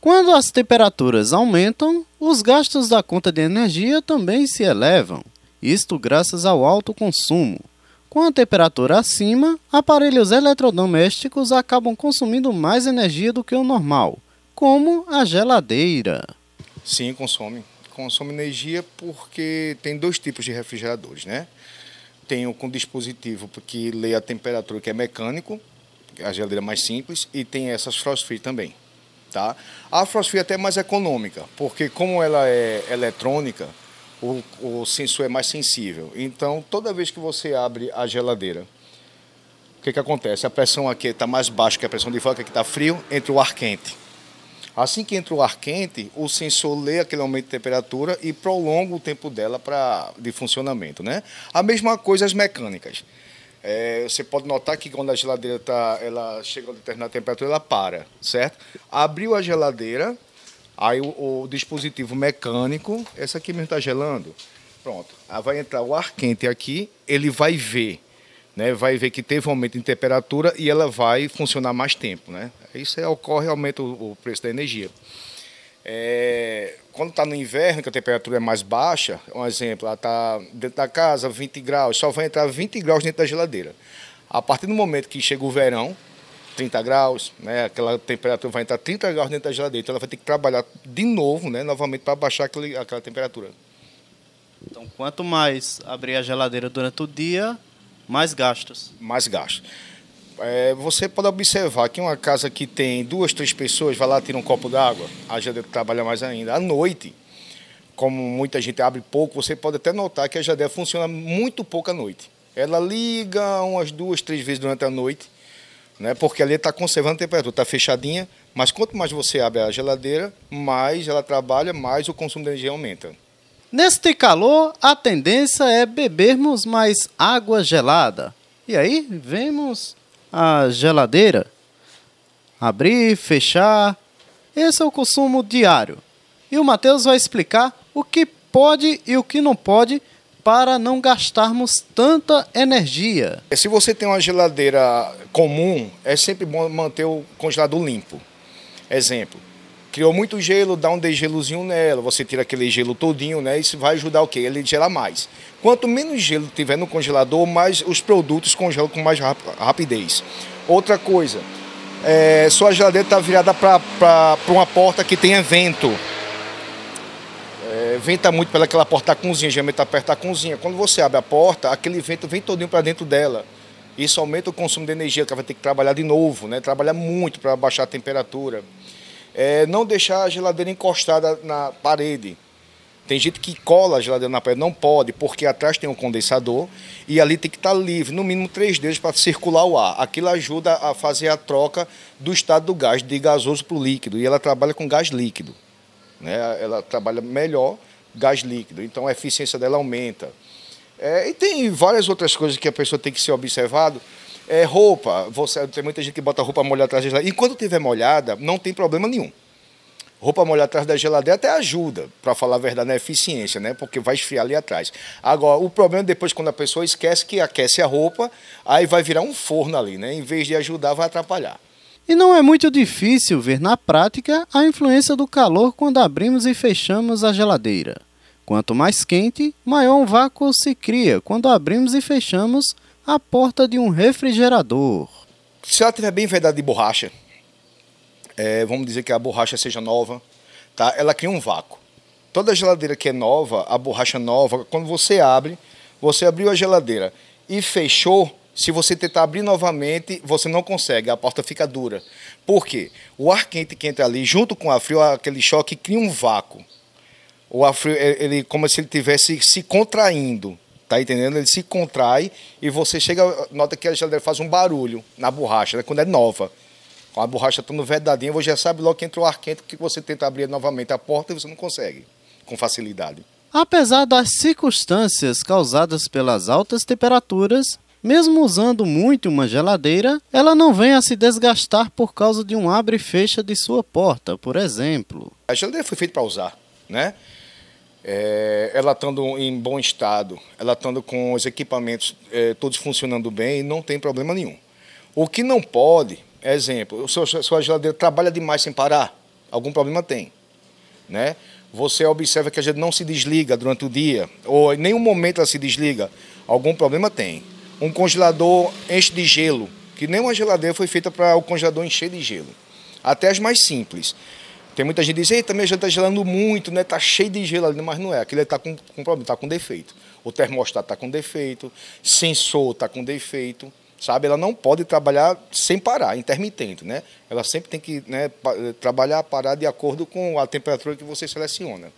Quando as temperaturas aumentam, os gastos da conta de energia também se elevam, isto graças ao alto consumo. Com a temperatura acima, aparelhos eletrodomésticos acabam consumindo mais energia do que o normal, como a geladeira. Sim, consome. Consome energia porque tem dois tipos de refrigeradores, né? Tem o com dispositivo que lê a temperatura, que é mecânico, é a geladeira mais simples, e tem essas frost free também. Tá? A é até mais econômica, porque como ela é eletrônica, o, o sensor é mais sensível. Então, toda vez que você abre a geladeira, o que, que acontece? A pressão aqui está mais baixa que a pressão de fora, que aqui está frio, entra o ar quente. Assim que entra o ar quente, o sensor lê aquele aumento de temperatura e prolonga o tempo dela pra, de funcionamento. Né? A mesma coisa as mecânicas. É, você pode notar que quando a geladeira tá, ela chega a determinada temperatura, ela para, certo? Abriu a geladeira, aí o, o dispositivo mecânico, essa aqui mesmo está gelando, pronto. Aí vai entrar o ar quente aqui, ele vai ver, né? Vai ver que teve um aumento em temperatura e ela vai funcionar mais tempo, né? Isso é, ocorre, aumenta o, o preço da energia. É, quando está no inverno, que a temperatura é mais baixa, um exemplo, ela está dentro da casa, 20 graus, só vai entrar 20 graus dentro da geladeira. A partir do momento que chega o verão, 30 graus, né, aquela temperatura vai entrar 30 graus dentro da geladeira, então ela vai ter que trabalhar de novo, né, novamente, para baixar aquele, aquela temperatura. Então, quanto mais abrir a geladeira durante o dia, mais gastos. Mais gastos. É, você pode observar que uma casa que tem duas, três pessoas, vai lá, tira um copo d'água, a Jadef trabalha mais ainda. À noite, como muita gente abre pouco, você pode até notar que a Jadef funciona muito pouco à noite. Ela liga umas duas, três vezes durante a noite, né, porque ali está conservando a temperatura, está fechadinha, mas quanto mais você abre a geladeira, mais ela trabalha, mais o consumo de energia aumenta. Neste calor, a tendência é bebermos mais água gelada. E aí, vemos a geladeira, abrir, fechar. Esse é o consumo diário. E o Mateus vai explicar o que pode e o que não pode para não gastarmos tanta energia. É, se você tem uma geladeira comum, é sempre bom manter o congelador limpo. Exemplo, Criou muito gelo, dá um degelozinho nela, você tira aquele gelo todinho, né? Isso vai ajudar o quê? Ele gelar mais. Quanto menos gelo tiver no congelador, mais os produtos congelam com mais rap rapidez. Outra coisa, é, sua geladeira está virada para uma porta que tenha vento. É, venta muito pelaquela porta da cozinha, geralmente aperta tá a cozinha. Quando você abre a porta, aquele vento vem todinho para dentro dela. Isso aumenta o consumo de energia, que ela vai ter que trabalhar de novo, né? trabalhar muito para baixar a temperatura. É, não deixar a geladeira encostada na parede. Tem gente que cola a geladeira na parede, não pode, porque atrás tem um condensador e ali tem que estar tá livre, no mínimo três dedos para circular o ar. Aquilo ajuda a fazer a troca do estado do gás, de gasoso para o líquido. E ela trabalha com gás líquido. Né? Ela trabalha melhor gás líquido, então a eficiência dela aumenta. É, e tem várias outras coisas que a pessoa tem que ser observado. É, roupa, você, tem muita gente que bota roupa molhada atrás da geladeira. E quando tiver molhada, não tem problema nenhum. Roupa molhada atrás da geladeira até ajuda, para falar a verdade, na eficiência, né? Porque vai esfriar ali atrás. Agora, o problema é depois quando a pessoa esquece que aquece a roupa, aí vai virar um forno ali, né? Em vez de ajudar, vai atrapalhar. E não é muito difícil ver na prática a influência do calor quando abrimos e fechamos a geladeira. Quanto mais quente, maior um vácuo se cria quando abrimos e fechamos a porta de um refrigerador. Se ela tiver bem vedada de borracha, é, vamos dizer que a borracha seja nova, tá? ela cria um vácuo. Toda geladeira que é nova, a borracha nova, quando você abre, você abriu a geladeira e fechou, se você tentar abrir novamente, você não consegue, a porta fica dura. Por quê? O ar quente que entra ali, junto com a frio, aquele choque cria um vácuo. O ar frio, é, ele, como se ele estivesse se contraindo. Tá entendendo? Ele se contrai e você chega, nota que a geladeira faz um barulho na borracha, né? quando é nova. Com a borracha estando vedadinha, você já sabe logo que entra o ar quente, que você tenta abrir novamente a porta e você não consegue com facilidade. Apesar das circunstâncias causadas pelas altas temperaturas, mesmo usando muito uma geladeira, ela não vem a se desgastar por causa de um abre e fecha de sua porta, por exemplo. A geladeira foi feita para usar, né? É, ela estando em bom estado, ela estando com os equipamentos é, todos funcionando bem, não tem problema nenhum. O que não pode, exemplo, o seu, sua geladeira trabalha demais sem parar, algum problema tem. Né? Você observa que a gente não se desliga durante o dia, ou em nenhum momento ela se desliga, algum problema tem. Um congelador enche de gelo, que nenhuma geladeira foi feita para o congelador encher de gelo. Até as mais simples. Tem muita gente que diz, eita, minha janta está gelando muito, né? Está cheio de gelo ali, mas não é. Aquilo está é, com, com problema, está com defeito. O termostato está com defeito, sensor está com defeito, sabe? Ela não pode trabalhar sem parar, intermitente, né? Ela sempre tem que né, eh, trabalhar, parar de acordo com a temperatura que você seleciona.